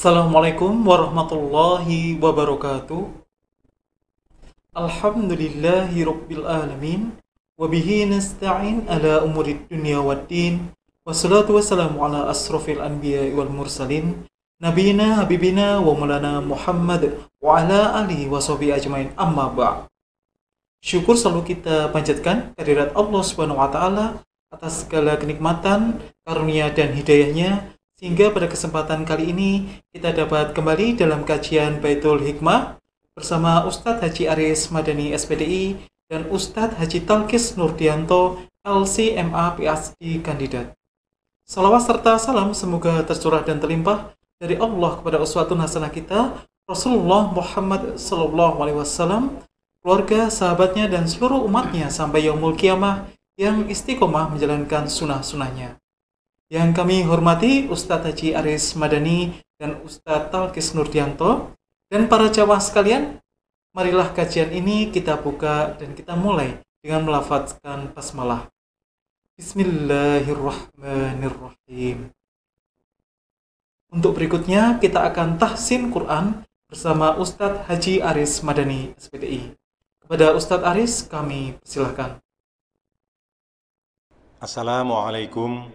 Assalamualaikum warahmatullahi wabarakatuh. Alhamdulillahi rabbil alamin wa nasta'in ala umurid wad-din Wassalatu wassalamu ala asrafil anbiya wal mursalin Nabina habibina wa mulana Muhammad wa ala alihi wa sahbihi ajmain amma ba'. Syukur selalu kita panjatkan kehadirat Allah Subhanahu wa taala atas segala kenikmatan, karunia dan hidayahnya sehingga pada kesempatan kali ini kita dapat kembali dalam kajian Baitul Hikmah bersama Ustadz Haji Aris Madani SPDI dan Ustadz Haji Talkis Nurdianto LCMA PhD kandidat. Salawat serta salam semoga tercurah dan terlimpah dari Allah kepada uswatun hasanah kita Rasulullah Muhammad Sallallahu Alaihi Wasallam, keluarga, sahabatnya, dan seluruh umatnya sampai yang mulkiyah yang istiqomah menjalankan sunnah sunahnya yang kami hormati Ustadz Haji Aris Madani dan Ustadz Talkis Nurdianto dan para cawah sekalian, marilah kajian ini kita buka dan kita mulai dengan melafazkan basmalah. Bismillahirrahmanirrahim. Untuk berikutnya kita akan tahsin Quran bersama Ustadz Haji Aris Madani SPTI Kepada Ustadz Aris kami persilahkan. Assalamualaikum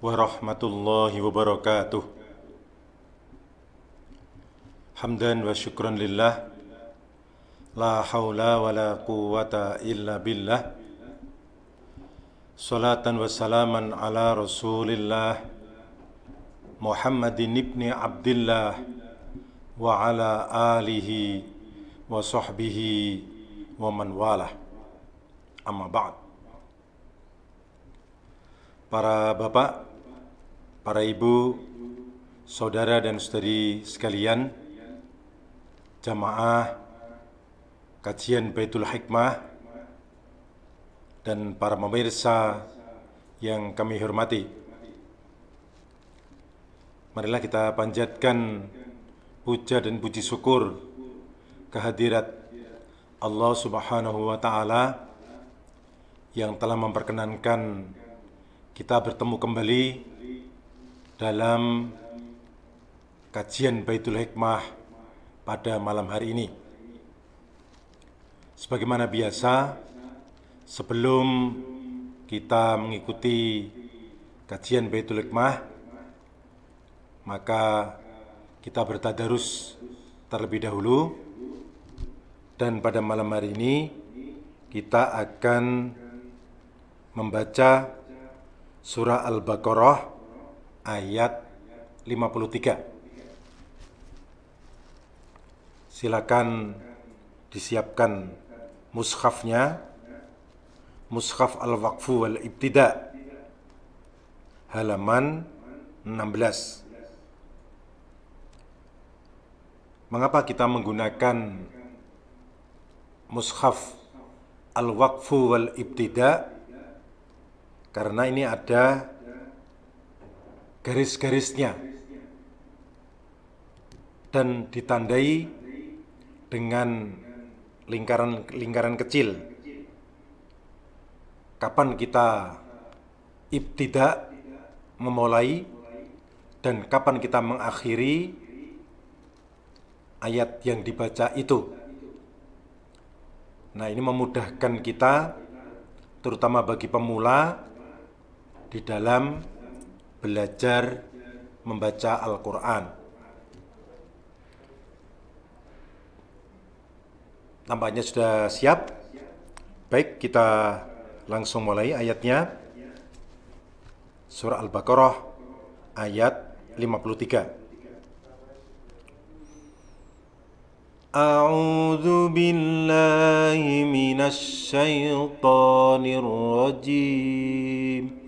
warahmatullahi wabarakatuh. Hamdan wa syukran lillah. La haula wa la quwata illa billah. Salatan wa salaman ala rasulillah Muhammadin ibni Abdullah wa ala alihi wa sahbihi wa man walah. Amma ba'd. Para bapak, para ibu, saudara dan saudari sekalian, jamaah kajian Baitul Hikmah dan para pemirsa yang kami hormati. Marilah kita panjatkan puja dan puji syukur kehadirat Allah Subhanahu wa taala yang telah memperkenankan kita bertemu kembali dalam kajian Baitul Hikmah pada malam hari ini. Sebagaimana biasa, sebelum kita mengikuti kajian Baitul Hikmah, maka kita bertadarus terlebih dahulu dan pada malam hari ini kita akan membaca surah Al-Baqarah ayat 53. Silakan disiapkan mushafnya. Mushaf Al-Waqfu wal Ibtida halaman 16. Mengapa kita menggunakan mushaf Al-Waqfu wal Ibtida? Karena ini ada garis-garisnya dan ditandai dengan lingkaran-lingkaran kecil. Kapan kita ibtidak memulai dan kapan kita mengakhiri ayat yang dibaca itu. Nah, ini memudahkan kita terutama bagi pemula di dalam belajar membaca Al-Quran. Tampaknya sudah siap. Baik, kita langsung mulai ayatnya. Surah Al-Baqarah ayat 53. أعوذ بالله من الشيطان الرجيم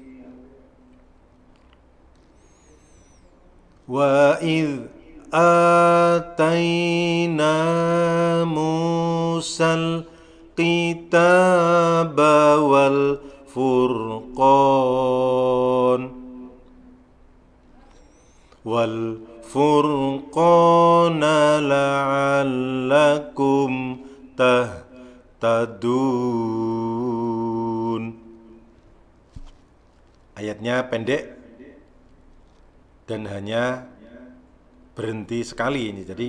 وإذ آتينا موسى الكتاب والفرقان والفرقان لعلكم تهتدون Ayatnya pendek dan hanya berhenti sekali ini. Jadi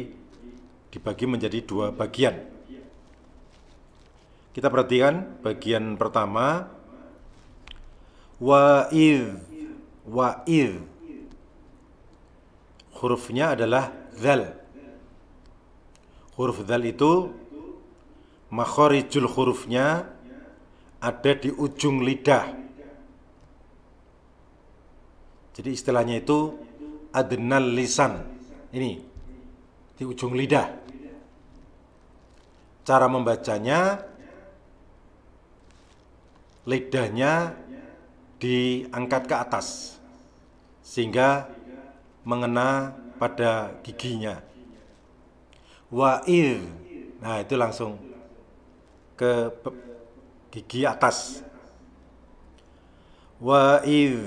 dibagi menjadi dua bagian. Kita perhatikan bagian pertama wa id wa id hurufnya adalah zal. Huruf zal itu makhorijul hurufnya ada di ujung lidah jadi istilahnya itu adnal lisan. Ini di ujung lidah. Cara membacanya lidahnya diangkat ke atas sehingga mengena pada giginya. Wa'ir. Nah, itu langsung ke gigi atas. Wa'ir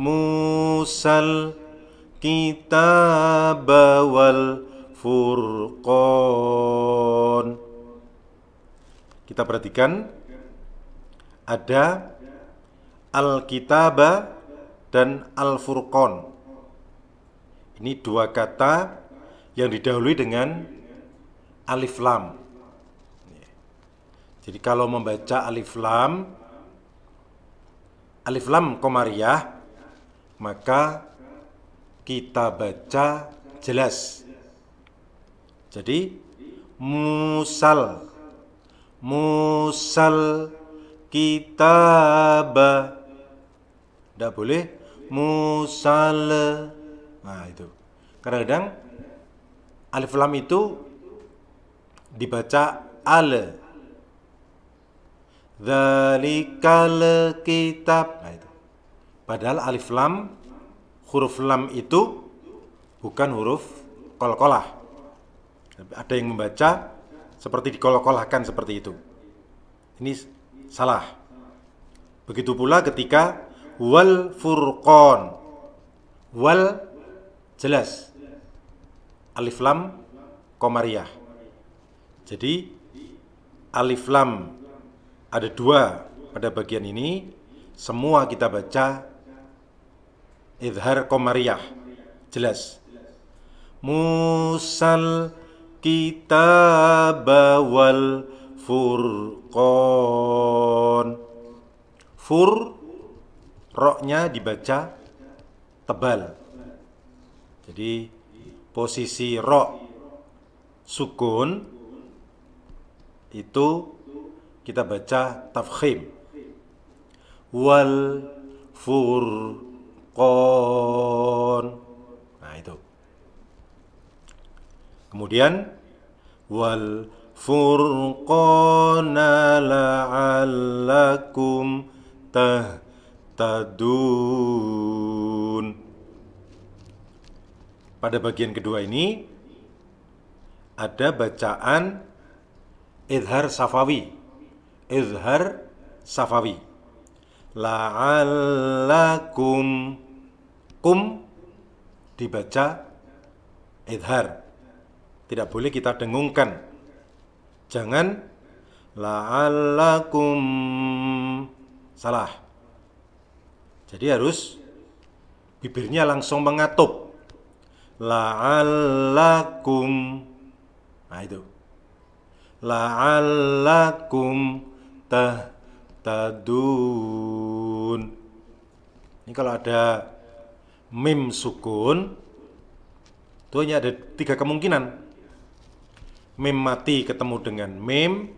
musal kita bawal furqon Kita perhatikan ada alkitabah dan Al-Furqan. Ini dua kata yang didahului dengan alif lam. Jadi kalau membaca alif lam alif lam komariah maka kita baca jelas. Jadi musal musal kitaba tidak boleh musal nah itu kadang-kadang alif lam itu dibaca ale Dzalikal kitab. Nah itu. Padahal alif lam huruf lam itu bukan huruf kol-kolah. Ada yang membaca seperti dikolkolahkan kolahkan seperti itu. Ini salah. Begitu pula ketika wal furqon. Wal jelas. Alif lam komariah. Jadi alif lam ada dua pada bagian ini semua kita baca idhar komariyah jelas musal kita bawal furqon fur roknya dibaca tebal jadi posisi rok sukun itu kita baca tafkhim wal furqon nah itu kemudian wal furqana la'allakum tahtadun pada bagian kedua ini ada bacaan idhar safawi izhar safawi la'allakum kum dibaca izhar tidak boleh kita dengungkan jangan la'allakum salah jadi harus bibirnya langsung mengatup la'allakum nah itu la'allakum tahtadun. Ini kalau ada mim sukun, itu hanya ada tiga kemungkinan. Mim mati ketemu dengan mim,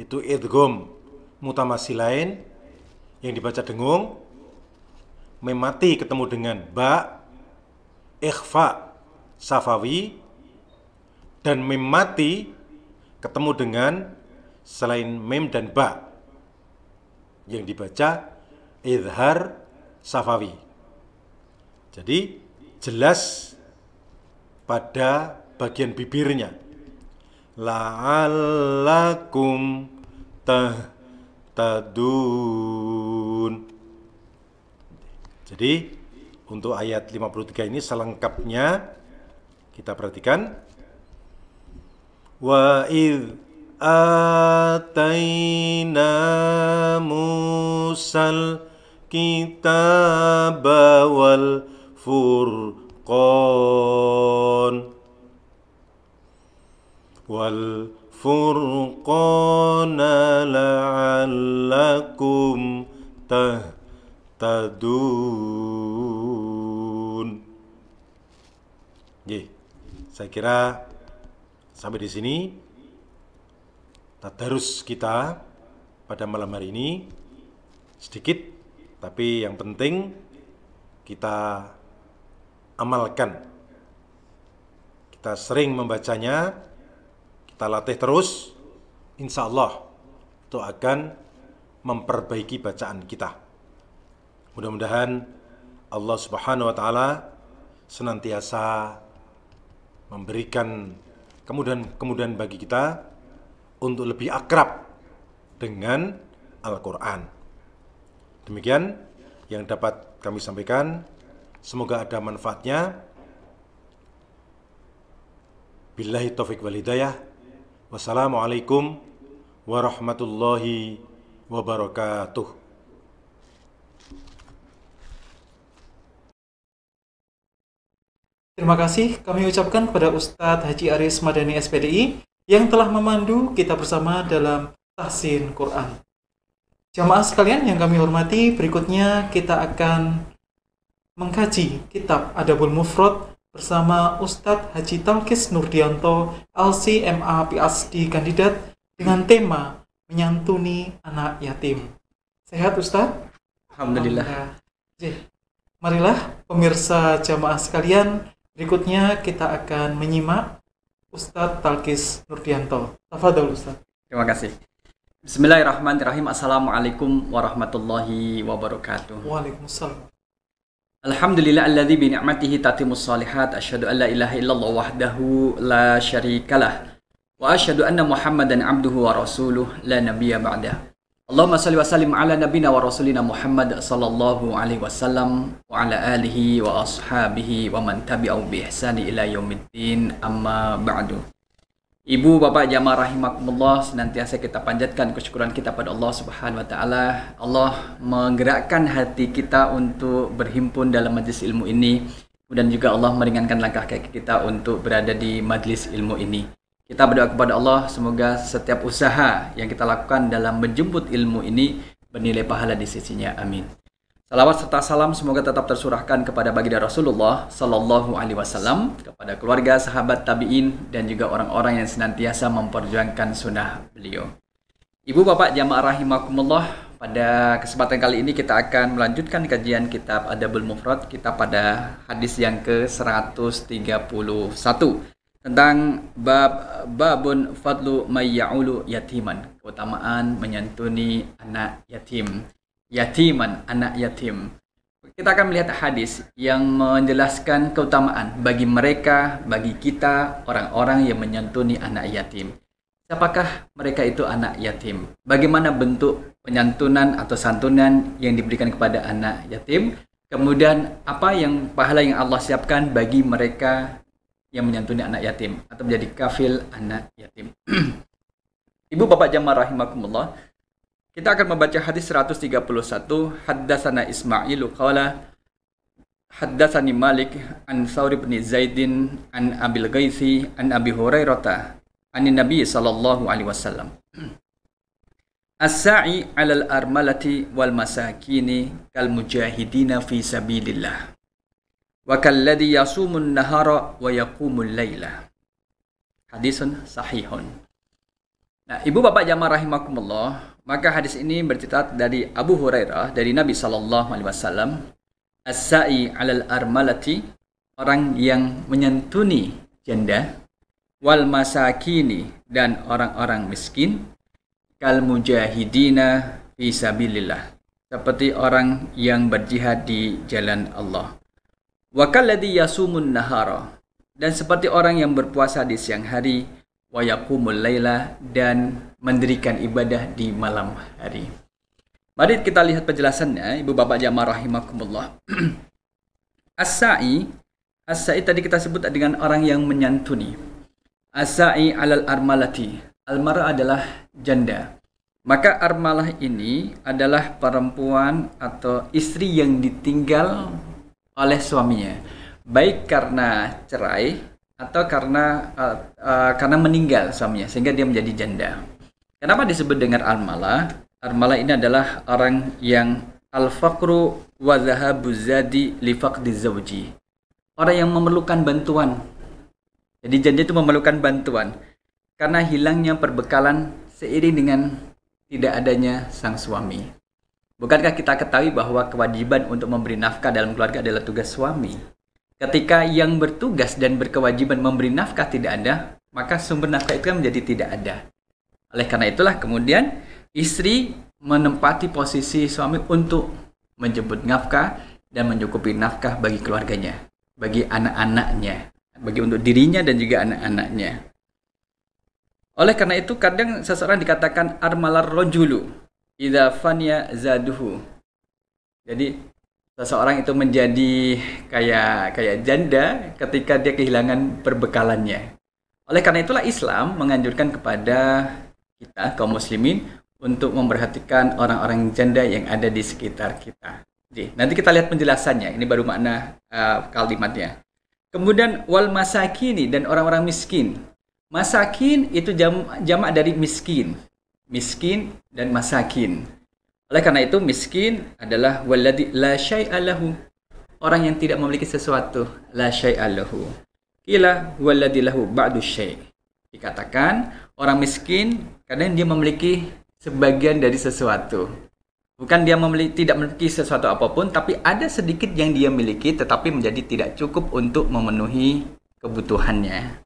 itu mutamasi lain yang dibaca dengung. Mim mati ketemu dengan ba, ikhfa safawi, dan mim mati ketemu dengan selain mem dan ba yang dibaca idhar safawi. Jadi jelas pada bagian bibirnya. La'allakum tah tadun. Jadi untuk ayat 53 ini selengkapnya kita perhatikan wa atayna musal kitab wal furqan wal furqan la'allakum tahtadun Ye, saya kira sampai di sini tadarus kita pada malam hari ini sedikit tapi yang penting kita amalkan kita sering membacanya kita latih terus insya Allah itu akan memperbaiki bacaan kita mudah-mudahan Allah subhanahu wa ta'ala senantiasa memberikan kemudahan-kemudahan bagi kita untuk lebih akrab dengan Al-Quran. Demikian yang dapat kami sampaikan. Semoga ada manfaatnya. Billahi taufik wal hidayah. Wassalamualaikum warahmatullahi wabarakatuh. Terima kasih kami ucapkan kepada Ustadz Haji Aris Madani SPDI yang telah memandu kita bersama dalam tahsin Quran. Jamaah sekalian yang kami hormati, berikutnya kita akan mengkaji kitab Adabul Mufrad bersama Ustadz Haji Talkis Nurdianto, Lcma, MA PhD kandidat dengan tema Menyantuni Anak Yatim. Sehat Ustadz? Alhamdulillah. Alhamdulillah. Marilah pemirsa jamaah sekalian, berikutnya kita akan menyimak Ustadz Talkis Nurdianto. Tafadhol Ustadz. Terima kasih. Bismillahirrahmanirrahim. Assalamualaikum warahmatullahi wabarakatuh. Waalaikumsalam. Alhamdulillah alladzi bi ni'matihi tatimus salihat asyhadu alla la ilaha illallah wahdahu la syarikalah wa asyhadu anna muhammadan abduhu wa rasuluh la nabiyya ba'dah. Allahumma salli wa sallim ala nabina wa rasulina Muhammad sallallahu alaihi wasallam wa ala alihi wa ashabihi wa man tabi'au bi ihsani ila yaumiddin amma ba'du. Ibu, bapak, jamaah rahimakumullah, senantiasa kita panjatkan kesyukuran kita pada Allah Subhanahu wa taala. Allah menggerakkan hati kita untuk berhimpun dalam majelis ilmu ini dan juga Allah meringankan langkah kaki kita untuk berada di majelis ilmu ini. Kita berdoa kepada Allah semoga setiap usaha yang kita lakukan dalam menjemput ilmu ini bernilai pahala di sisinya. Amin. Salawat serta salam semoga tetap tersurahkan kepada baginda Rasulullah Sallallahu Alaihi Wasallam, kepada keluarga, sahabat, tabiin, dan juga orang-orang yang senantiasa memperjuangkan sunnah beliau. Ibu bapak jamaah rahimakumullah, pada kesempatan kali ini kita akan melanjutkan kajian kitab Adabul Mufrad kita pada hadis yang ke-131 tentang bab babun fadlu mayyaulu yatiman keutamaan menyantuni anak yatim yatiman anak yatim kita akan melihat hadis yang menjelaskan keutamaan bagi mereka bagi kita orang-orang yang menyantuni anak yatim siapakah mereka itu anak yatim bagaimana bentuk penyantunan atau santunan yang diberikan kepada anak yatim kemudian apa yang pahala yang Allah siapkan bagi mereka yang menyantuni anak yatim atau menjadi kafil anak yatim. Ibu Bapak jamaah rahimakumullah, kita akan membaca hadis 131 haddatsana Ismailu qala haddatsani Malik an Saur bin Zaidin an Abil Ghaisi an Abi Hurairah an Nabi sallallahu alaihi wasallam. As-sa'i 'alal armalati wal masakini kal mujahidina fi sabilillah wa kalladhi yasumun nahara wa yaqumul laila. Hadisun sahihun. Nah, Ibu Bapak jamaah rahimakumullah, maka hadis ini bercerita dari Abu Hurairah dari Nabi sallallahu alaihi wasallam, as-sa'i 'alal armalati, orang yang menyentuni janda, wal masakini dan orang-orang miskin, kal mujahidina fi sabilillah, seperti orang yang berjihad di jalan Allah. Wakalladhi yasumun nahara. Dan seperti orang yang berpuasa di siang hari, wayakumul layla dan mendirikan ibadah di malam hari. Mari kita lihat penjelasannya, Ibu Bapak Jamaah rahimakumullah. As-sa'i, as-sa'i tadi kita sebut dengan orang yang menyantuni. As-sa'i alal armalati. Almara adalah janda. Maka armalah ini adalah perempuan atau istri yang ditinggal oleh suaminya, baik karena cerai atau karena uh, uh, karena meninggal suaminya sehingga dia menjadi janda. Kenapa disebut dengan armala? Armala ini adalah orang yang al fakru wa zahabu zadi li faqdi zawji. Orang yang memerlukan bantuan. Jadi janda itu memerlukan bantuan karena hilangnya perbekalan seiring dengan tidak adanya sang suami. Bukankah kita ketahui bahwa kewajiban untuk memberi nafkah dalam keluarga adalah tugas suami? Ketika yang bertugas dan berkewajiban memberi nafkah tidak ada, maka sumber nafkah itu kan menjadi tidak ada. Oleh karena itulah kemudian istri menempati posisi suami untuk menjemput nafkah dan mencukupi nafkah bagi keluarganya, bagi anak-anaknya, bagi untuk dirinya dan juga anak-anaknya. Oleh karena itu kadang seseorang dikatakan armalar rojulu, idza fanya zaduhu jadi seseorang itu menjadi kayak kayak janda ketika dia kehilangan perbekalannya oleh karena itulah Islam menganjurkan kepada kita kaum muslimin untuk memperhatikan orang-orang janda yang ada di sekitar kita jadi nanti kita lihat penjelasannya ini baru makna uh, kalimatnya kemudian wal masakini dan orang-orang miskin masakin itu jamak jamak dari miskin miskin dan masakin. Oleh karena itu miskin adalah waladi la syai'alahu. Orang yang tidak memiliki sesuatu la syai'alahu. Kila waladi lahu ba'du syai'. Dikatakan orang miskin karena dia memiliki sebagian dari sesuatu. Bukan dia memiliki, tidak memiliki sesuatu apapun, tapi ada sedikit yang dia miliki tetapi menjadi tidak cukup untuk memenuhi kebutuhannya.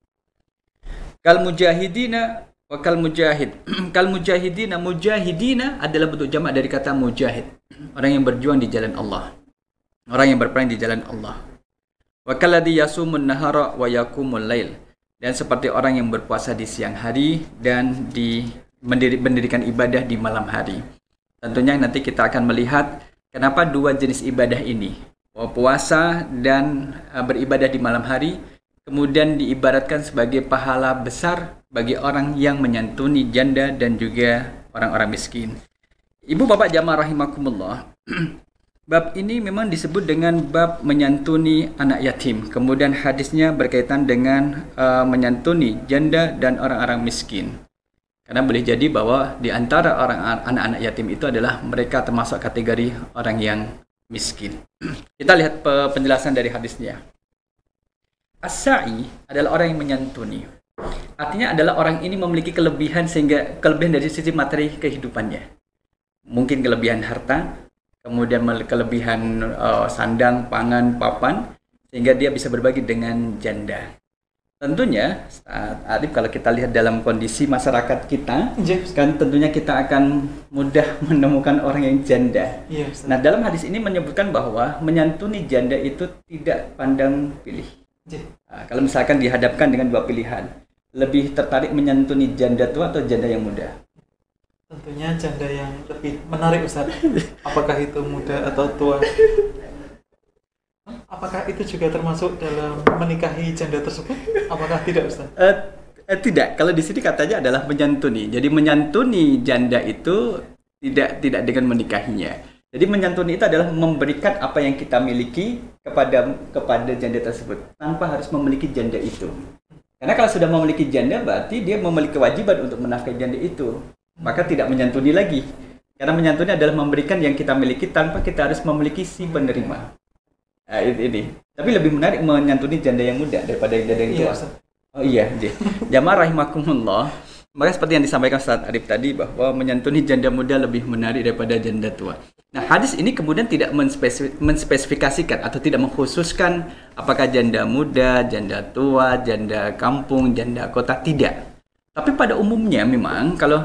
Kal mujahidina Wa kal mujahid. kal mujahidina mujahidina adalah bentuk jamak dari kata mujahid. Orang yang berjuang di jalan Allah. Orang yang berperang di jalan Allah. Wa kalladhi yasumun nahara wa yakumul lail. Dan seperti orang yang berpuasa di siang hari dan di mendirikan ibadah di malam hari. Tentunya nanti kita akan melihat kenapa dua jenis ibadah ini, puasa dan eh, beribadah di malam hari kemudian diibaratkan sebagai pahala besar bagi orang yang menyantuni janda dan juga orang-orang miskin. Ibu bapak jamaah rahimakumullah, bab ini memang disebut dengan bab menyantuni anak yatim. Kemudian hadisnya berkaitan dengan uh, menyantuni janda dan orang-orang miskin. Karena boleh jadi bahwa di antara orang anak-anak yatim itu adalah mereka termasuk kategori orang yang miskin. Kita lihat eh, penjelasan dari hadisnya as adalah orang yang menyantuni. Artinya adalah orang ini memiliki kelebihan sehingga kelebihan dari sisi materi kehidupannya. Mungkin kelebihan harta, kemudian kelebihan uh, sandang, pangan, papan, sehingga dia bisa berbagi dengan janda. Tentunya, saat Arif kalau kita lihat dalam kondisi masyarakat kita, yes. Iya. kan tentunya kita akan mudah menemukan orang yang janda. Yes. Iya, nah, dalam hadis ini menyebutkan bahwa menyantuni janda itu tidak pandang pilih. Nah, kalau misalkan dihadapkan dengan dua pilihan, lebih tertarik menyantuni janda tua atau janda yang muda? Tentunya janda yang lebih menarik Ustaz. Apakah itu muda atau tua? Apakah itu juga termasuk dalam menikahi janda tersebut? Apakah tidak Ustaz? Uh, eh tidak. Kalau di sini katanya adalah menyantuni. Jadi menyantuni janda itu tidak tidak dengan menikahinya jadi menyantuni itu adalah memberikan apa yang kita miliki kepada kepada janda tersebut tanpa harus memiliki janda itu. Karena kalau sudah memiliki janda berarti dia memiliki kewajiban untuk menafkahi janda itu. Maka tidak menyantuni lagi. Karena menyantuni adalah memberikan yang kita miliki tanpa kita harus memiliki si penerima. Nah, ini. Tapi lebih menarik menyantuni janda yang muda daripada janda yang iya, tua. Oh iya, jamaah rahimakumullah maka seperti yang disampaikan Ustaz Arif tadi bahwa menyantuni janda muda lebih menarik daripada janda tua. Nah, hadis ini kemudian tidak menspesifikasikan atau tidak mengkhususkan apakah janda muda, janda tua, janda kampung, janda kota tidak. Tapi pada umumnya memang kalau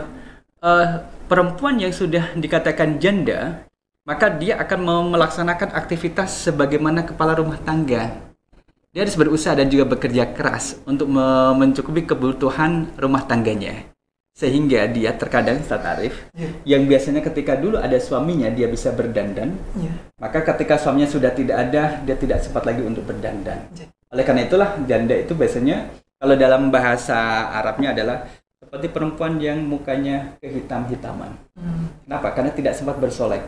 uh, perempuan yang sudah dikatakan janda, maka dia akan melaksanakan aktivitas sebagaimana kepala rumah tangga dia harus berusaha dan juga bekerja keras untuk mencukupi kebutuhan rumah tangganya. Sehingga dia terkadang, Ustaz Arif, yeah. yang biasanya ketika dulu ada suaminya dia bisa berdandan, yeah. maka ketika suaminya sudah tidak ada, dia tidak sempat lagi untuk berdandan. Yeah. Oleh karena itulah janda itu biasanya kalau dalam bahasa Arabnya adalah seperti perempuan yang mukanya kehitam-hitaman. Mm. Kenapa? Karena tidak sempat bersolek.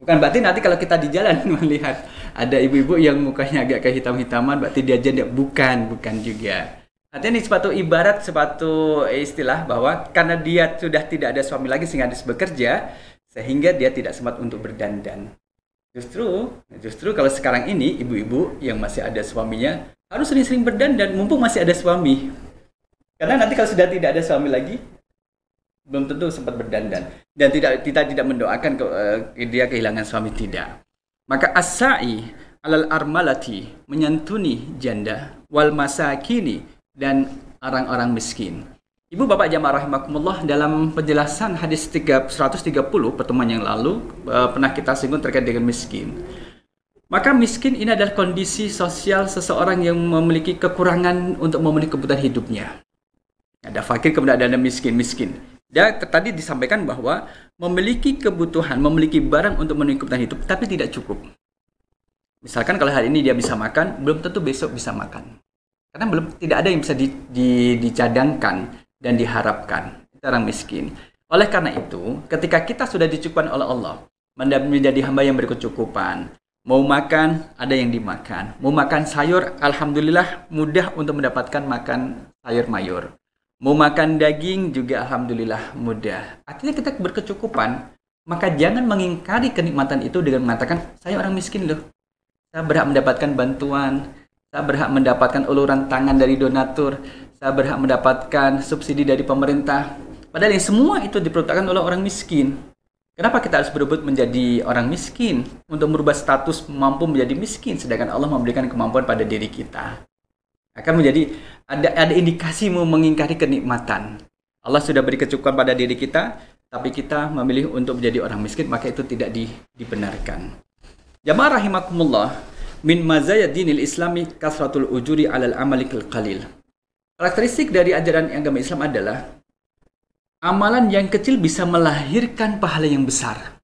Bukan berarti nanti kalau kita di jalan melihat ada ibu-ibu yang mukanya agak kayak hitam hitaman berarti dia janda bukan bukan juga artinya ini sepatu ibarat sepatu istilah bahwa karena dia sudah tidak ada suami lagi sehingga harus bekerja sehingga dia tidak sempat untuk berdandan justru justru kalau sekarang ini ibu-ibu yang masih ada suaminya harus sering-sering berdandan mumpung masih ada suami karena nanti kalau sudah tidak ada suami lagi belum tentu sempat berdandan dan tidak kita tidak mendoakan ke, uh, dia kehilangan suami tidak maka asai alal armalati menyantuni janda wal masa kini dan orang-orang miskin. Ibu bapak jamaah rahimakumullah dalam penjelasan hadis 130 pertemuan yang lalu eh, pernah kita singgung terkait dengan miskin. Maka miskin ini adalah kondisi sosial seseorang yang memiliki kekurangan untuk memenuhi kebutuhan hidupnya. Ada fakir kemudian ada miskin-miskin. Dia tadi disampaikan bahwa memiliki kebutuhan, memiliki barang untuk memenuhi kebutuhan hidup, tapi tidak cukup. Misalkan kalau hari ini dia bisa makan, belum tentu besok bisa makan. Karena belum tidak ada yang bisa di, di, dicadangkan dan diharapkan. Itu orang miskin. Oleh karena itu, ketika kita sudah dicukupkan oleh Allah, menjadi hamba yang berkecukupan, mau makan ada yang dimakan, mau makan sayur, alhamdulillah mudah untuk mendapatkan makan sayur mayur. Mau makan daging juga alhamdulillah mudah. Artinya kita berkecukupan, maka jangan mengingkari kenikmatan itu dengan mengatakan, saya orang miskin loh. Saya berhak mendapatkan bantuan, saya berhak mendapatkan uluran tangan dari donatur, saya berhak mendapatkan subsidi dari pemerintah. Padahal yang semua itu diperuntukkan oleh orang miskin. Kenapa kita harus berebut menjadi orang miskin? Untuk merubah status mampu menjadi miskin, sedangkan Allah memberikan kemampuan pada diri kita akan menjadi ada ada indikasi mau mengingkari kenikmatan. Allah sudah beri kecukupan pada diri kita, tapi kita memilih untuk menjadi orang miskin, maka itu tidak di, dibenarkan. Jamaah rahimakumullah, min mazaya dinil islami kasratul ujuri alal amalikil qalil. Karakteristik dari ajaran agama Islam adalah amalan yang kecil bisa melahirkan pahala yang besar.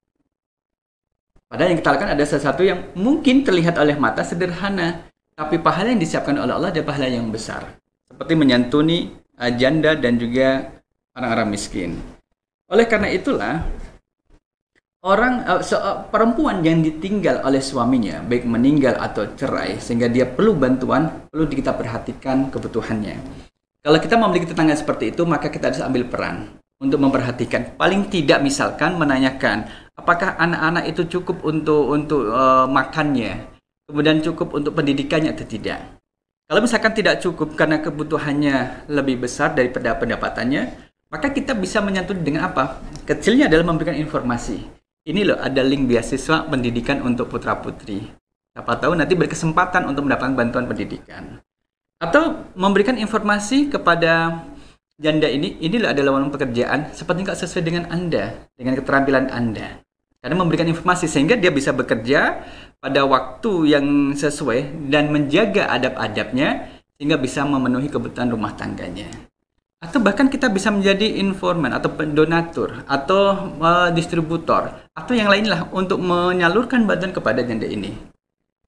Padahal yang kita lakukan ada sesuatu yang mungkin terlihat oleh mata sederhana, tapi pahala yang disiapkan oleh Allah adalah pahala yang besar. Seperti menyantuni eh, janda dan juga orang-orang miskin. Oleh karena itulah orang eh, eh, perempuan yang ditinggal oleh suaminya baik meninggal atau cerai sehingga dia perlu bantuan perlu kita perhatikan kebutuhannya kalau kita memiliki tetangga seperti itu maka kita harus ambil peran untuk memperhatikan paling tidak misalkan menanyakan apakah anak-anak itu cukup untuk untuk uh, makannya kemudian cukup untuk pendidikannya atau tidak. Kalau misalkan tidak cukup karena kebutuhannya lebih besar daripada pendapatannya, maka kita bisa menyentuh dengan apa? Kecilnya adalah memberikan informasi. Ini loh ada link beasiswa pendidikan untuk putra putri. Siapa tahu nanti berkesempatan untuk mendapatkan bantuan pendidikan. Atau memberikan informasi kepada janda ini, ini loh ada lowongan pekerjaan, Seperti nggak sesuai dengan Anda, dengan keterampilan Anda karena memberikan informasi sehingga dia bisa bekerja pada waktu yang sesuai dan menjaga adab-adabnya sehingga bisa memenuhi kebutuhan rumah tangganya. Atau bahkan kita bisa menjadi informan atau pendonatur atau uh, distributor atau yang lainlah untuk menyalurkan badan kepada janda ini.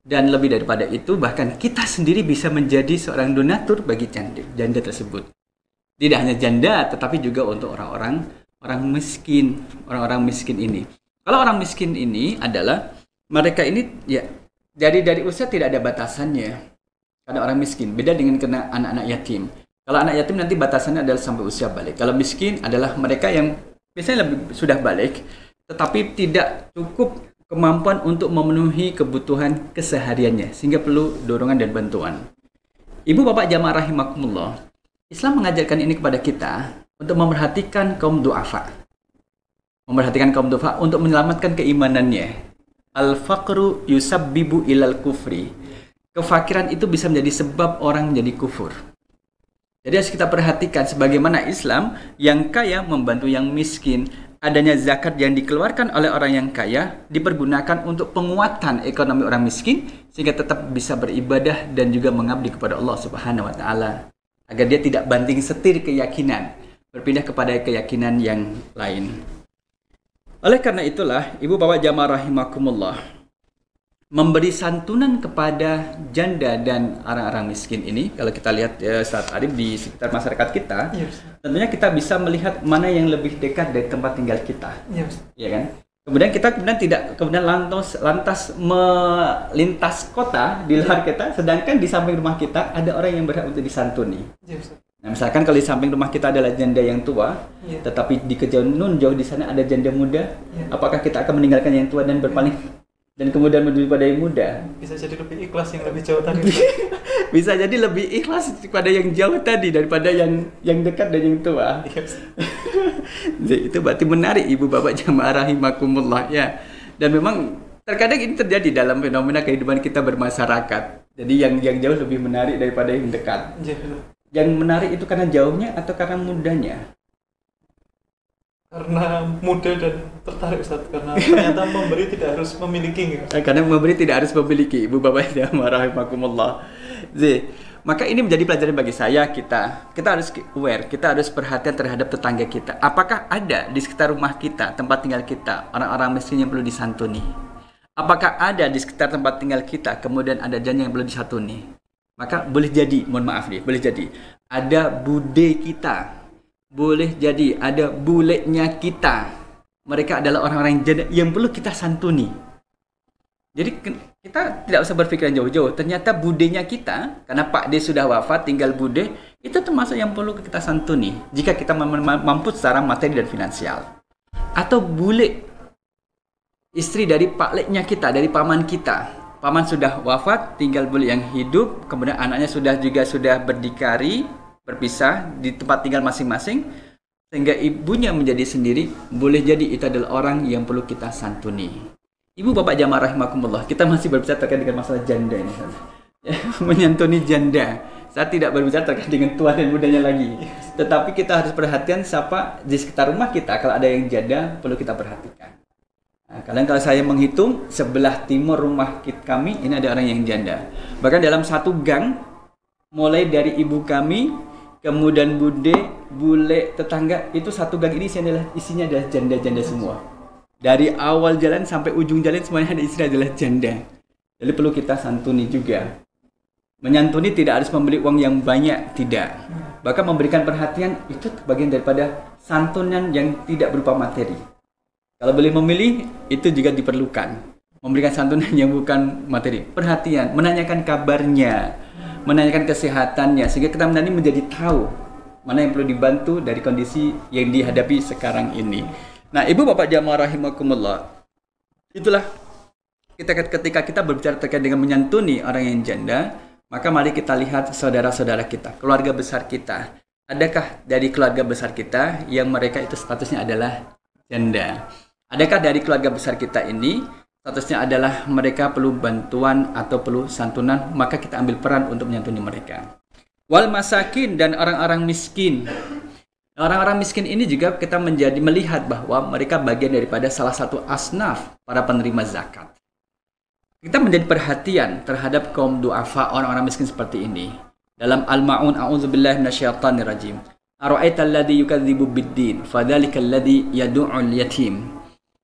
Dan lebih daripada itu bahkan kita sendiri bisa menjadi seorang donatur bagi janda, janda tersebut. Tidak hanya janda tetapi juga untuk orang-orang orang miskin, orang-orang miskin ini. Kalau orang miskin ini adalah mereka ini ya dari dari usia tidak ada batasannya. Karena orang miskin beda dengan kena anak-anak yatim. Kalau anak yatim nanti batasannya adalah sampai usia balik. Kalau miskin adalah mereka yang biasanya lebih sudah balik tetapi tidak cukup kemampuan untuk memenuhi kebutuhan kesehariannya sehingga perlu dorongan dan bantuan. Ibu bapak jamaah rahimakumullah, Islam mengajarkan ini kepada kita untuk memperhatikan kaum duafa memperhatikan kaum dufa untuk menyelamatkan keimanannya. Al-faqru yusabbibu ilal kufri. Kefakiran itu bisa menjadi sebab orang menjadi kufur. Jadi harus kita perhatikan sebagaimana Islam yang kaya membantu yang miskin. Adanya zakat yang dikeluarkan oleh orang yang kaya dipergunakan untuk penguatan ekonomi orang miskin sehingga tetap bisa beribadah dan juga mengabdi kepada Allah Subhanahu wa taala agar dia tidak banting setir keyakinan, berpindah kepada keyakinan yang lain. Oleh karena itulah, Ibu Bapak jamaah rahimakumullah, memberi santunan kepada janda dan orang-orang miskin ini, kalau kita lihat ya, saat tadi di sekitar masyarakat kita, yes. Iya, tentunya kita bisa melihat mana yang lebih dekat dari tempat tinggal kita, yes. ya iya kan? Kemudian kita kemudian tidak kemudian lantas lantas melintas kota di luar iya. kita, sedangkan di samping rumah kita ada orang yang berhak untuk disantuni. Yes. Nah, misalkan kalau di samping rumah kita adalah janda yang tua, yeah. tetapi di kejauhan jauh di sana ada janda muda, yeah. apakah kita akan meninggalkan yang tua dan berpaling dan kemudian menuju pada yang muda? Bisa jadi lebih ikhlas yang lebih jauh tadi. Bisa jadi lebih ikhlas pada yang jauh tadi daripada yang yang dekat dan yang tua. Yes. Iya. itu berarti menarik ibu bapak jamaah rahimakumullah ya. Dan memang terkadang ini terjadi dalam fenomena kehidupan kita bermasyarakat. Jadi yang yang jauh lebih menarik daripada yang dekat. Yeah. Iya, yang menarik itu karena jauhnya atau karena mudanya? Karena mudah dan tertarik saat karena ternyata memberi tidak harus memiliki ya? Karena memberi tidak harus memiliki, Ibu Bapak ya marah, makumullah. Z, maka ini menjadi pelajaran bagi saya kita. Kita harus aware, kita harus perhatian terhadap tetangga kita. Apakah ada di sekitar rumah kita, tempat tinggal kita, orang-orang miskin yang perlu disantuni? Apakah ada di sekitar tempat tinggal kita, kemudian ada janji yang perlu disantuni? Maka boleh jadi, mohon maaf nih, boleh jadi ada bude kita, boleh jadi ada buletnya kita. Mereka adalah orang-orang yang, yang perlu kita santuni. Jadi kita tidak usah berpikiran jauh-jauh. Ternyata budenya kita, karena Pak D sudah wafat, tinggal bude, itu termasuk yang perlu kita santuni jika kita mampu secara materi dan finansial. Atau bule istri dari Pak Leknya kita, dari paman kita, paman sudah wafat, tinggal bule yang hidup, kemudian anaknya sudah juga sudah berdikari, berpisah di tempat tinggal masing-masing, sehingga ibunya menjadi sendiri, boleh jadi itu adalah orang yang perlu kita santuni. Ibu bapak jamaah rahimakumullah, kita masih berbicara terkait dengan masalah janda ini. Ya, menyantuni janda. Saya tidak berbicara terkait dengan tua dan mudanya lagi. Tetapi kita harus perhatikan siapa di sekitar rumah kita. Kalau ada yang janda, perlu kita perhatikan. Nah, kalau saya menghitung sebelah timur rumah kit kami ini ada orang yang janda. Bahkan dalam satu gang mulai dari ibu kami kemudian bude, bule, tetangga itu satu gang ini isinya adalah isinya adalah janda-janda semua. Dari awal jalan sampai ujung jalan semuanya ada istilah adalah janda. Jadi perlu kita santuni juga. Menyantuni tidak harus membeli uang yang banyak, tidak. Bahkan memberikan perhatian itu bagian daripada santunan yang tidak berupa materi. Kalau boleh memilih, itu juga diperlukan. Memberikan santunan yang bukan materi. Perhatian, menanyakan kabarnya, menanyakan kesehatannya, sehingga kita menani menjadi tahu mana yang perlu dibantu dari kondisi yang dihadapi sekarang ini. Nah, Ibu Bapak Jamaah Rahimahkumullah, Itulah kita ketika kita berbicara terkait dengan menyantuni orang yang janda, maka mari kita lihat saudara-saudara kita, keluarga besar kita. Adakah dari keluarga besar kita yang mereka itu statusnya adalah janda? Adakah dari keluarga besar kita ini statusnya adalah mereka perlu bantuan atau perlu santunan, maka kita ambil peran untuk menyantuni mereka. Wal masakin dan orang-orang miskin. Orang-orang miskin ini juga kita menjadi melihat bahwa mereka bagian daripada salah satu asnaf para penerima zakat. Kita menjadi perhatian terhadap kaum duafa orang-orang miskin seperti ini. Dalam Al-Ma'un A'udzubillah minasyaitonirrajim. Ara'aital ladzi yukadzibu biddin fadzalikal ladzi yad'ul yatim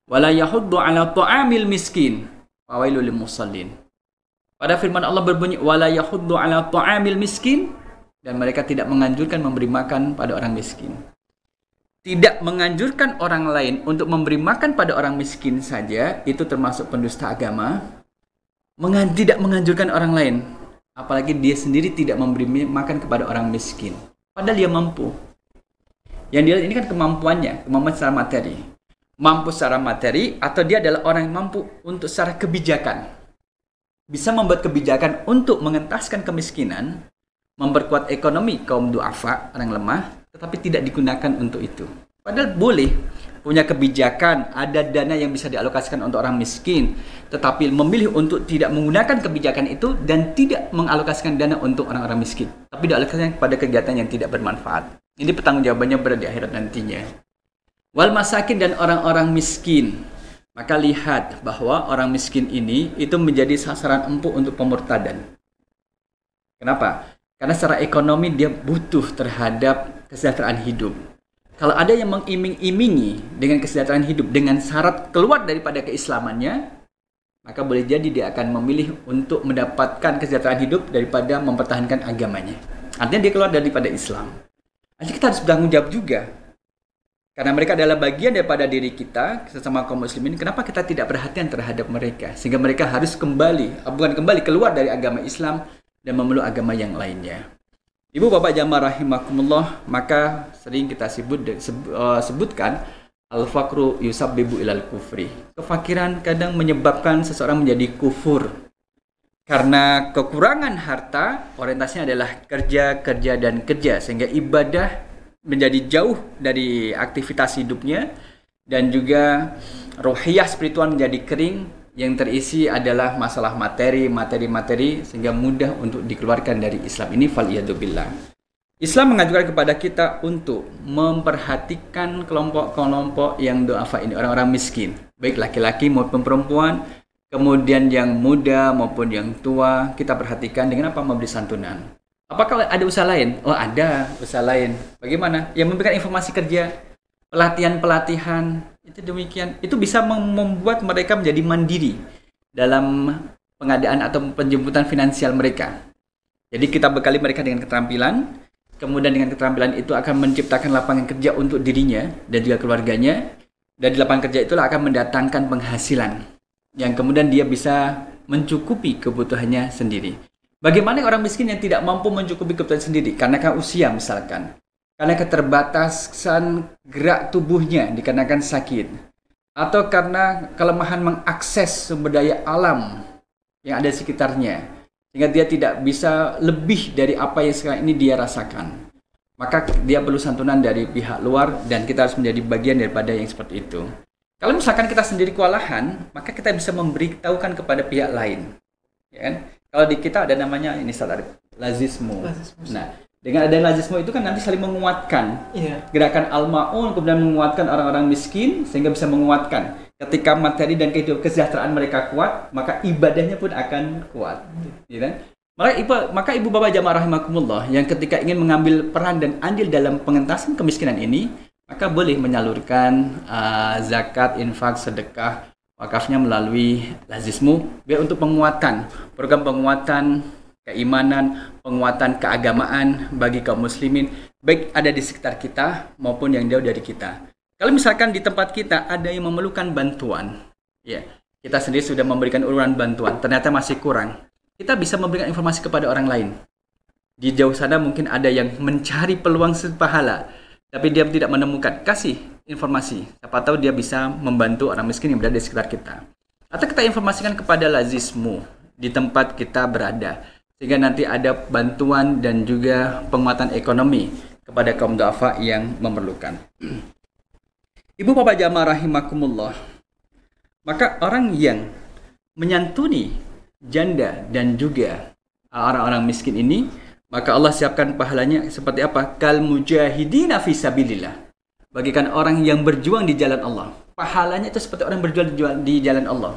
wala yahuddu ala ta'amil miskin fawailul lil musallin pada firman Allah berbunyi wala yahuddu ala ta'amil miskin dan mereka tidak menganjurkan memberi makan pada orang miskin tidak menganjurkan orang lain untuk memberi makan pada orang miskin saja itu termasuk pendusta agama Mengan, tidak menganjurkan orang lain apalagi dia sendiri tidak memberi makan kepada orang miskin padahal dia mampu yang dia ini kan kemampuannya kemampuan secara materi mampu secara materi atau dia adalah orang yang mampu untuk secara kebijakan. Bisa membuat kebijakan untuk mengentaskan kemiskinan, memperkuat ekonomi kaum duafa, orang lemah, tetapi tidak digunakan untuk itu. Padahal boleh punya kebijakan, ada dana yang bisa dialokasikan untuk orang miskin, tetapi memilih untuk tidak menggunakan kebijakan itu dan tidak mengalokasikan dana untuk orang-orang miskin, tapi dialokasikan pada kegiatan yang tidak bermanfaat. Ini pertanggungjawabannya berada di akhirat nantinya wal masakin dan orang-orang miskin. Maka lihat bahwa orang miskin ini itu menjadi sasaran empuk untuk pemurtadan. Kenapa? Karena secara ekonomi dia butuh terhadap kesejahteraan hidup. Kalau ada yang mengiming-imingi dengan kesejahteraan hidup dengan syarat keluar daripada keislamannya, maka boleh jadi dia akan memilih untuk mendapatkan kesejahteraan hidup daripada mempertahankan agamanya. Artinya dia keluar daripada Islam. Artinya kita harus bertanggung jawab juga karena mereka adalah bagian daripada diri kita sesama kaum muslimin, kenapa kita tidak perhatian terhadap mereka sehingga mereka harus kembali, eh, bukan kembali keluar dari agama Islam dan memeluk agama yang lainnya. Ibu bapak jamaah rahimakumullah, maka sering kita sebut eh, sebutkan al Yusab Bibu ilal kufri. Kefakiran kadang menyebabkan seseorang menjadi kufur. Karena kekurangan harta, orientasinya adalah kerja, kerja dan kerja sehingga ibadah menjadi jauh dari aktivitas hidupnya dan juga rohiah spiritual menjadi kering yang terisi adalah masalah materi, materi-materi sehingga mudah untuk dikeluarkan dari Islam ini bilang Islam mengajukan kepada kita untuk memperhatikan kelompok-kelompok yang doa ini, orang-orang miskin, baik laki-laki maupun perempuan, kemudian yang muda maupun yang tua, kita perhatikan dengan apa memberi santunan. Apakah ada usaha lain? Oh ada usaha lain. Bagaimana? Yang memberikan informasi kerja, pelatihan-pelatihan, itu demikian. Itu bisa membuat mereka menjadi mandiri dalam pengadaan atau penjemputan finansial mereka. Jadi kita bekali mereka dengan keterampilan, kemudian dengan keterampilan itu akan menciptakan lapangan kerja untuk dirinya dan juga keluarganya. Dan di lapangan kerja itulah akan mendatangkan penghasilan yang kemudian dia bisa mencukupi kebutuhannya sendiri. Bagaimana orang miskin yang tidak mampu mencukupi kebutuhan sendiri karena kan usia misalkan, karena keterbatasan gerak tubuhnya dikarenakan sakit, atau karena kelemahan mengakses sumber daya alam yang ada di sekitarnya, sehingga dia tidak bisa lebih dari apa yang sekarang ini dia rasakan. Maka dia perlu santunan dari pihak luar dan kita harus menjadi bagian daripada yang seperti itu. Kalau misalkan kita sendiri kewalahan, maka kita bisa memberitahukan kepada pihak lain. Ya kan? kalau oh, di kita ada namanya ini salah lazismo. Nah, dengan ada lazismu itu kan nanti saling menguatkan. Yeah. Gerakan almaun kemudian menguatkan orang-orang miskin sehingga bisa menguatkan. Ketika materi dan kehidupan kesejahteraan mereka kuat, maka ibadahnya pun akan kuat. Mm. Ya kan? Maka ibu, maka ibu bapak jamaah rahimakumullah yang ketika ingin mengambil peran dan andil dalam pengentasan kemiskinan ini, maka boleh menyalurkan uh, zakat, infak, sedekah, wakafnya melalui lazismu biar untuk penguatan program penguatan keimanan penguatan keagamaan bagi kaum muslimin baik ada di sekitar kita maupun yang jauh dari kita kalau misalkan di tempat kita ada yang memerlukan bantuan ya kita sendiri sudah memberikan uluran bantuan ternyata masih kurang kita bisa memberikan informasi kepada orang lain di jauh sana mungkin ada yang mencari peluang pahala tapi dia tidak menemukan kasih informasi. Siapa tahu dia bisa membantu orang miskin yang berada di sekitar kita. Atau kita informasikan kepada lazismu di tempat kita berada. Sehingga nanti ada bantuan dan juga penguatan ekonomi kepada kaum doafa yang memerlukan. Ibu Bapak Jamaah rahimakumullah. Maka orang yang menyantuni janda dan juga orang-orang miskin ini, maka Allah siapkan pahalanya seperti apa? Kal mujahidina fisabilillah Bagikan orang yang berjuang di jalan Allah. Pahalanya itu seperti orang berjuang di jalan Allah.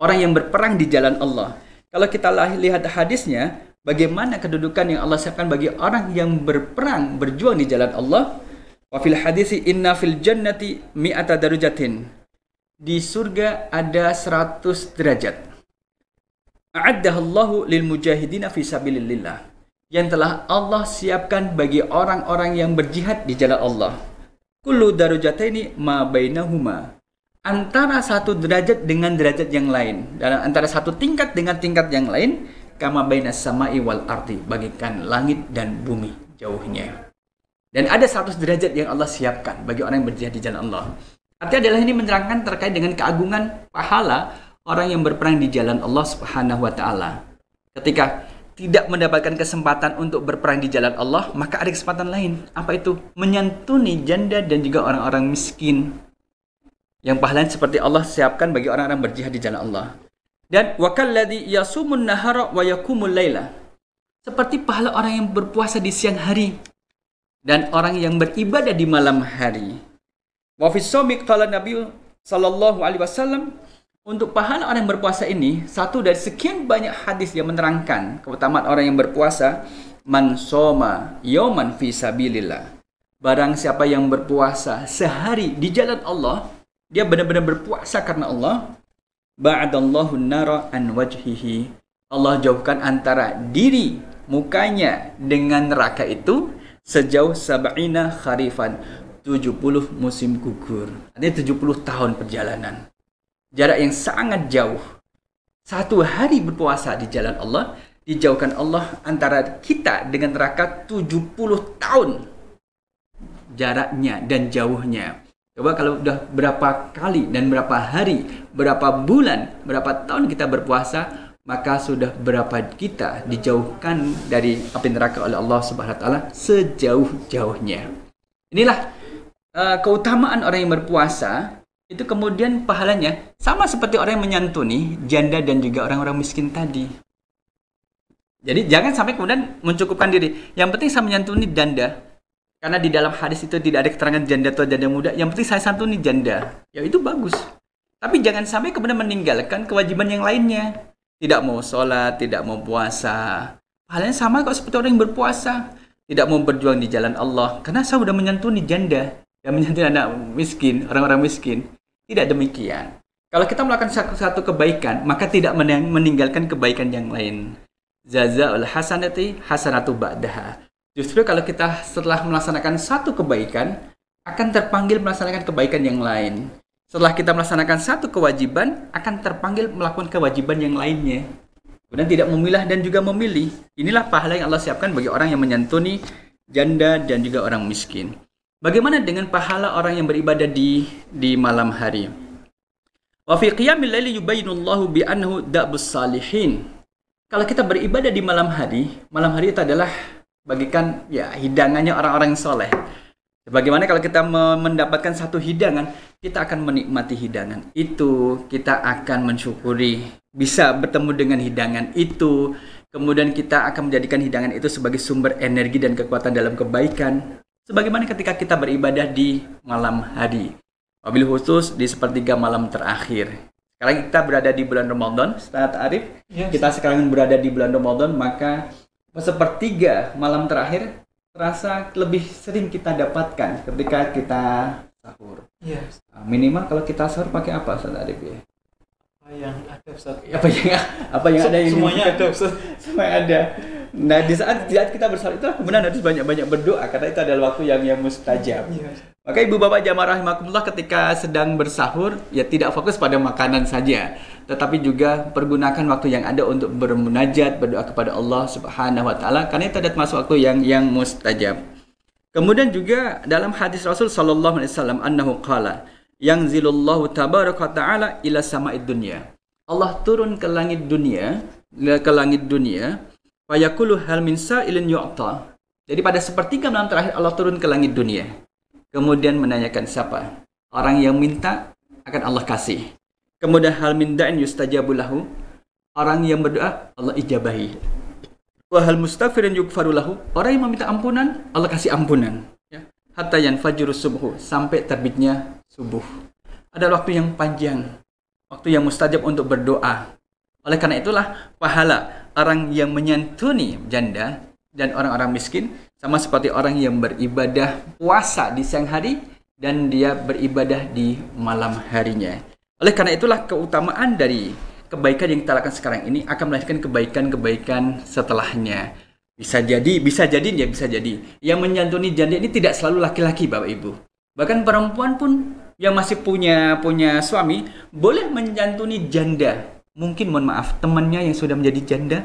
Orang yang berperang di jalan Allah. Kalau kita lihat hadisnya, bagaimana kedudukan yang Allah siapkan bagi orang yang berperang, berjuang di jalan Allah? Wa fil hadisi inna fil jannati mi'ata darujatin. Di surga ada 100 derajat. A'addahallahu lil mujahidina fi sabilillah. Yang telah Allah siapkan bagi orang-orang yang berjihad di jalan Allah darujata ini ma bainahuma. Antara satu derajat dengan derajat yang lain. Dan antara satu tingkat dengan tingkat yang lain. Kama baina sama wal arti. Bagikan langit dan bumi jauhnya. Dan ada 100 derajat yang Allah siapkan bagi orang yang berjihad di jalan Allah. Artinya adalah ini menerangkan terkait dengan keagungan pahala orang yang berperang di jalan Allah Subhanahu wa taala. Ketika tidak mendapatkan kesempatan untuk berperang di jalan Allah, maka ada kesempatan lain. Apa itu? Menyantuni janda dan juga orang-orang miskin. Yang pahalanya seperti Allah siapkan bagi orang-orang berjihad di jalan Allah. Dan wakalladhi yasumun nahara wa yakumul layla. Seperti pahala orang yang berpuasa di siang hari dan orang yang beribadah di malam hari. Wa fi qala Nabi sallallahu alaihi wasallam untuk pahala orang yang berpuasa ini, satu dari sekian banyak hadis yang menerangkan keutamaan orang yang berpuasa, man soma yauman fi sabilillah. Barang siapa yang berpuasa sehari di jalan Allah, dia benar-benar berpuasa karena Allah, ba'adallahu nara an wajhihi. Allah jauhkan antara diri mukanya dengan neraka itu sejauh sab'ina kharifan 70 musim gugur. Artinya 70 tahun perjalanan jarak yang sangat jauh. Satu hari berpuasa di jalan Allah, dijauhkan Allah antara kita dengan neraka 70 tahun jaraknya dan jauhnya. Coba kalau udah berapa kali dan berapa hari, berapa bulan, berapa tahun kita berpuasa, maka sudah berapa kita dijauhkan dari api neraka oleh Allah Subhanahu wa taala sejauh-jauhnya. Inilah uh, keutamaan orang yang berpuasa itu kemudian pahalanya sama seperti orang yang menyantuni janda dan juga orang-orang miskin tadi. Jadi jangan sampai kemudian mencukupkan diri. Yang penting saya menyantuni janda. Karena di dalam hadis itu tidak ada keterangan janda atau janda muda. Yang penting saya santuni janda. Ya itu bagus. Tapi jangan sampai kemudian meninggalkan kewajiban yang lainnya. Tidak mau sholat, tidak mau puasa. Pahalanya sama kok seperti orang yang berpuasa. Tidak mau berjuang di jalan Allah. Karena saya sudah menyantuni janda. Dan menyantuni anak miskin, orang-orang miskin. Tidak demikian. Kalau kita melakukan satu kebaikan, maka tidak meninggalkan kebaikan yang lain. Jazaul hasanati hasanatu ba'daha. Justru kalau kita setelah melaksanakan satu kebaikan, akan terpanggil melaksanakan kebaikan yang lain. Setelah kita melaksanakan satu kewajiban, akan terpanggil melakukan kewajiban yang lainnya. Kemudian tidak memilah dan juga memilih. Inilah pahala yang Allah siapkan bagi orang yang menyantuni janda dan juga orang miskin. Bagaimana dengan pahala orang yang beribadah di di malam hari? Wa fi qiyamil laili yubayyinullahu bi anhu da'bus salihin. Kalau kita beribadah di malam hari, malam hari itu adalah bagikan ya hidangannya orang-orang yang soleh. Bagaimana kalau kita mendapatkan satu hidangan, kita akan menikmati hidangan itu, kita akan mensyukuri bisa bertemu dengan hidangan itu, kemudian kita akan menjadikan hidangan itu sebagai sumber energi dan kekuatan dalam kebaikan, sebagaimana ketika kita beribadah di malam hari. Wabil khusus di sepertiga malam terakhir. Sekarang kita berada di bulan Ramadan, Ustaz Arif. Yes. Kita sekarang berada di bulan Ramadan, maka sepertiga malam terakhir terasa lebih sering kita dapatkan ketika kita sahur. Yes. Ah, minimal kalau kita sahur pakai apa, Ustaz Arif ya? Apa yang ada, Ustaz? Apa yang apa yang ada yang semuanya ada, Ustaz. Semuanya ada. Nah di saat di saat kita bersolat itulah kemudian harus banyak-banyak berdoa karena itu adalah waktu yang yang mustajab. Iya. Maka ibu bapak jamaah rahimakumullah ketika sedang bersahur ya tidak fokus pada makanan saja, tetapi juga pergunakan waktu yang ada untuk bermunajat berdoa kepada Allah Subhanahu Wa Taala karena itu adalah masuk waktu yang yang mustajab. Kemudian juga dalam hadis Rasul Sallallahu Alaihi Wasallam, annahu qala, yang zilullahu tabaraka ta'ala ila sama'id dunya. Allah turun ke langit dunia, ke langit dunia, Fayakulu hal min sa'ilin yu'ta. Jadi pada sepertiga malam terakhir Allah turun ke langit dunia. Kemudian menanyakan siapa? Orang yang minta akan Allah kasih. Kemudian hal min da'in yustajabulahu. Orang yang berdoa Allah ijabahi. Wa hal mustafirin yukfarulahu. Orang yang meminta ampunan Allah kasih ampunan. Ya. Hatta yan fajurus subuh sampai terbitnya subuh. Ada waktu yang panjang, waktu yang mustajab untuk berdoa. Oleh karena itulah pahala orang yang menyantuni janda dan orang-orang miskin sama seperti orang yang beribadah puasa di siang hari dan dia beribadah di malam harinya. Oleh karena itulah keutamaan dari kebaikan yang kita lakukan sekarang ini akan melahirkan kebaikan-kebaikan setelahnya. Bisa jadi, bisa jadi ya bisa jadi. Yang menyantuni janda ini tidak selalu laki-laki, Bapak Ibu. Bahkan perempuan pun yang masih punya punya suami boleh menyantuni janda mungkin mohon maaf temannya yang sudah menjadi janda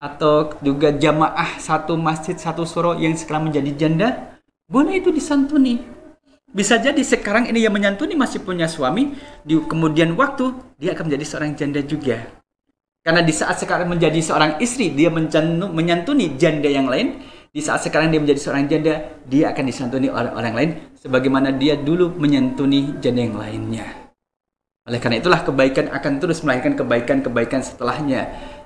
atau juga jamaah satu masjid satu suro yang sekarang menjadi janda boleh itu disantuni bisa jadi sekarang ini yang menyantuni masih punya suami di kemudian waktu dia akan menjadi seorang janda juga karena di saat sekarang menjadi seorang istri dia menyantuni janda yang lain di saat sekarang dia menjadi seorang janda dia akan disantuni oleh orang lain sebagaimana dia dulu menyantuni janda yang lainnya oleh karena itulah kebaikan akan terus melahirkan kebaikan-kebaikan setelahnya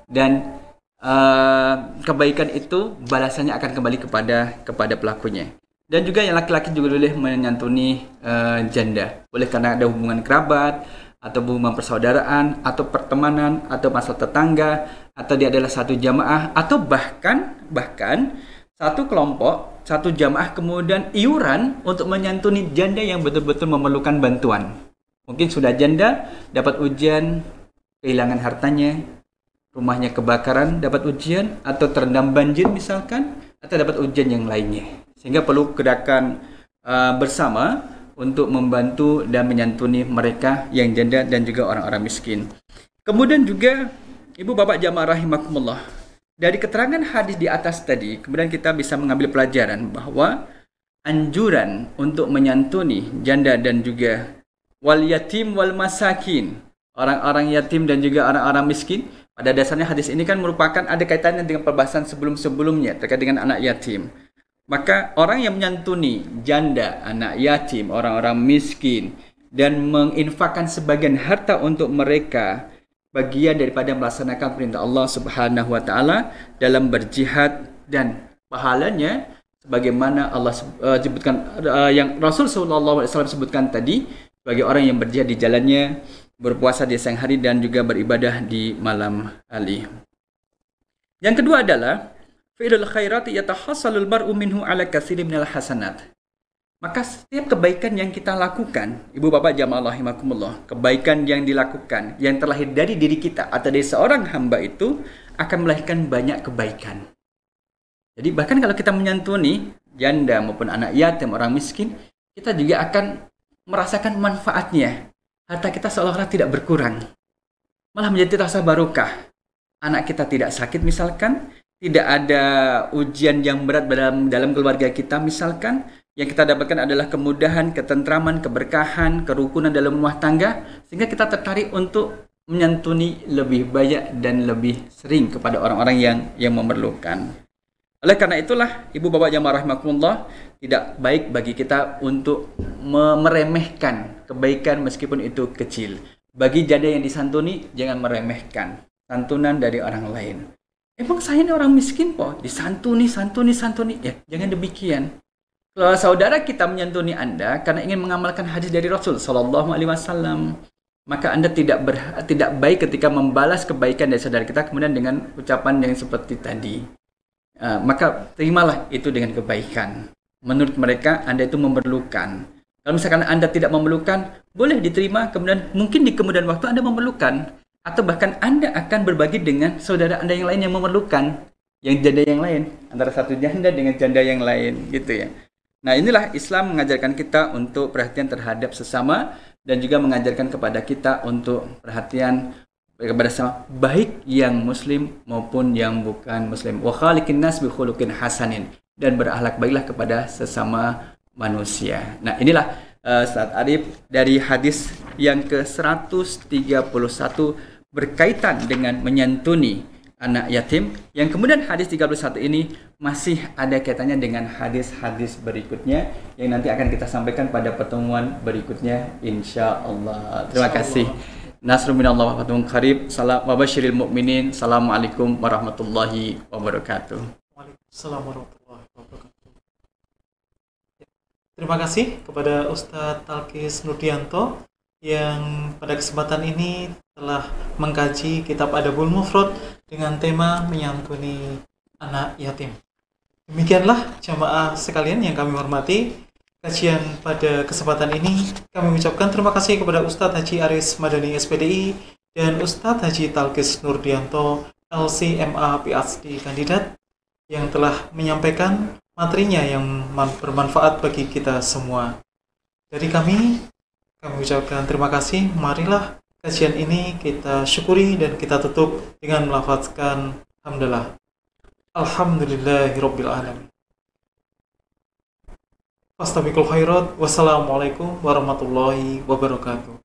dan uh, kebaikan itu balasannya akan kembali kepada kepada pelakunya. Dan juga yang laki-laki juga boleh menyantuni uh, janda. boleh karena ada hubungan kerabat atau hubungan persaudaraan atau pertemanan atau masalah tetangga atau dia adalah satu jamaah atau bahkan bahkan satu kelompok satu jamaah kemudian iuran untuk menyantuni janda yang betul-betul memerlukan bantuan. Mungkin sudah janda, dapat ujian, kehilangan hartanya, rumahnya kebakaran, dapat ujian, atau terendam banjir misalkan, atau dapat ujian yang lainnya. Sehingga perlu gerakan uh, bersama untuk membantu dan menyantuni mereka yang janda dan juga orang-orang miskin. Kemudian juga Ibu Bapak Jamaah rahimakumullah. Dari keterangan hadis di atas tadi, kemudian kita bisa mengambil pelajaran bahwa anjuran untuk menyantuni janda dan juga wal yatim wal masakin. Orang-orang yatim dan juga orang-orang miskin. Pada dasarnya hadis ini kan merupakan ada kaitannya dengan perbahasan sebelum-sebelumnya terkait dengan anak yatim. Maka orang yang menyantuni janda, anak yatim, orang-orang miskin dan menginfakkan sebagian harta untuk mereka bagian daripada melaksanakan perintah Allah Subhanahu wa taala dalam berjihad dan pahalanya sebagaimana Allah uh, sebutkan uh, yang Rasul sallallahu alaihi wasallam sebutkan tadi bagi orang yang berjihad di jalannya, berpuasa di siang hari dan juga beribadah di malam hari. Yang kedua adalah fi'lul khairati yatahassalul mar'u minhu ala katsirin minal hasanat. Maka setiap kebaikan yang kita lakukan, Ibu Bapak jamaah rahimakumullah, kebaikan yang dilakukan yang terlahir dari diri kita atau dari seorang hamba itu akan melahirkan banyak kebaikan. Jadi bahkan kalau kita menyantuni janda maupun anak yatim, orang miskin, kita juga akan merasakan manfaatnya, harta kita seolah-olah tidak berkurang. Malah menjadi rasa barokah. Anak kita tidak sakit misalkan, tidak ada ujian yang berat dalam dalam keluarga kita misalkan, yang kita dapatkan adalah kemudahan, ketentraman, keberkahan, kerukunan dalam rumah tangga sehingga kita tertarik untuk menyantuni lebih banyak dan lebih sering kepada orang-orang yang yang memerlukan. Oleh karena itulah Ibu Bapak jamaah rahimakumullah tidak baik bagi kita untuk meremehkan kebaikan meskipun itu kecil. Bagi janda yang disantuni jangan meremehkan santunan dari orang lain. Emang saya ini orang miskin po, disantuni, santuni, santuni. Ya, jangan demikian. Kalau saudara kita menyantuni Anda karena ingin mengamalkan hadis dari Rasul Shallallahu Alaihi Wasallam, maka Anda tidak ber, tidak baik ketika membalas kebaikan dari saudara kita kemudian dengan ucapan yang seperti tadi. Eh, maka terimalah itu dengan kebaikan. Menurut mereka, Anda itu memerlukan. Kalau misalkan Anda tidak memerlukan, boleh diterima, kemudian mungkin di kemudian waktu Anda memerlukan, atau bahkan Anda akan berbagi dengan saudara Anda yang lain yang memerlukan, yang janda yang lain, antara satu janda dengan janda yang lain, gitu ya. Nah inilah Islam mengajarkan kita untuk perhatian terhadap sesama, dan juga mengajarkan kepada kita untuk perhatian kepada sama baik yang muslim maupun yang bukan muslim wa khaliqin nas bi hasanin dan berakhlak baiklah kepada sesama manusia. Nah, inilah uh, eh, saat Arif dari hadis yang ke-131 berkaitan dengan menyantuni anak yatim yang kemudian hadis 31 ini masih ada kaitannya dengan hadis-hadis berikutnya yang nanti akan kita sampaikan pada pertemuan berikutnya insya Allah terima kasih Nasrul minallah wa karib. Salam wa basyiril mu'minin. Assalamualaikum warahmatullahi wabarakatuh. Waalaikumsalam warahmatullahi wabarakatuh. Terima kasih kepada Ustadz Talkis Nudianto yang pada kesempatan ini telah mengkaji kitab Adabul Mufrad dengan tema menyantuni anak yatim. Demikianlah jamaah sekalian yang kami hormati. Kajian pada kesempatan ini, kami ucapkan terima kasih kepada Ustadz Haji Aris Madani SPDI dan Ustadz Haji Talkis Nurdianto, LCMA PhD kandidat yang telah menyampaikan materinya yang bermanfaat bagi kita semua. Dari kami, kami ucapkan terima kasih. Marilah kajian ini kita syukuri dan kita tutup dengan melafazkan alhamdulillah. Alhamdulillahirabbil Assalamualaikum Wassalamualaikum warahmatullahi wabarakatuh.